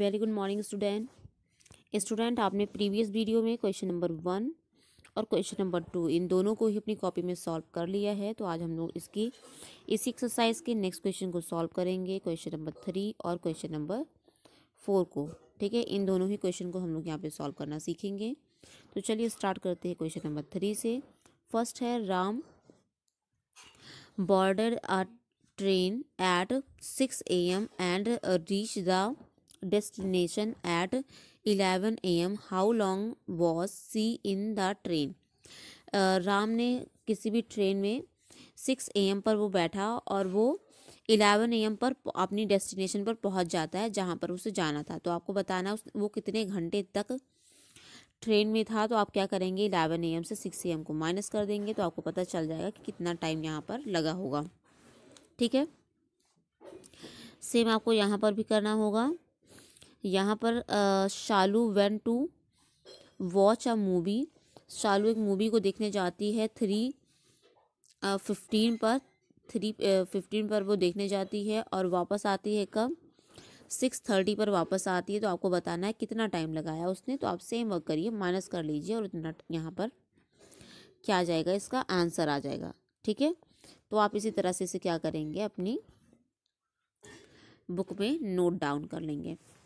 very good morning student student आपने previous video में question number one और question number two इन दोनों को ही अपनी कॉपी में सॉल्व कर लिया है तो आज हम लोग इसकी इसी एक्सरसाइज के नेक्स्ट क्वेश्चन को सॉल्व करेंगे क्वेश्चन नंबर थ्री और क्वेश्चन नंबर फोर को ठीक है इन दोनों ही क्वेश्चन को हम लोग यहाँ पे सॉल्व करना सीखेंगे तो चलिए स्टार्ट करते हैं क्वेश्चन नंबर थ्री से फर्स्ट है Ram boarded a train at six A M and reach the destination at 11 am how long was she in the train uh, Ram ने किसी भी ट्रेन में 6 am पर वो बैठा और वो 11 एम पर अपनी डेस्टिनेशन पर पहुंच जाता है जहां पर उसे जाना था तो आपको बताना उस वो कितने घंटे तक ट्रेन में था तो आप क्या करेंगे इलेवन एम से सिक्स एम को माइनस कर देंगे तो आपको पता चल जाएगा कि कितना टाइम यहाँ पर लगा होगा ठीक है सेम आपको यहाँ पर भी करना होगा यहाँ पर Shalu went to watch a movie Shalu एक मूवी को देखने जाती है थ्री फिफ्टीन पर थ्री फिफ्टीन पर वो देखने जाती है और वापस आती है कब सिक्स थर्टी पर वापस आती है तो आपको बताना है कितना टाइम लगाया उसने तो आप सेम वर्क करिए माइनस कर लीजिए और इतना यहाँ पर क्या आ जाएगा इसका आंसर आ जाएगा ठीक है तो आप इसी तरह से इसे क्या करेंगे अपनी बुक में नोट डाउन कर लेंगे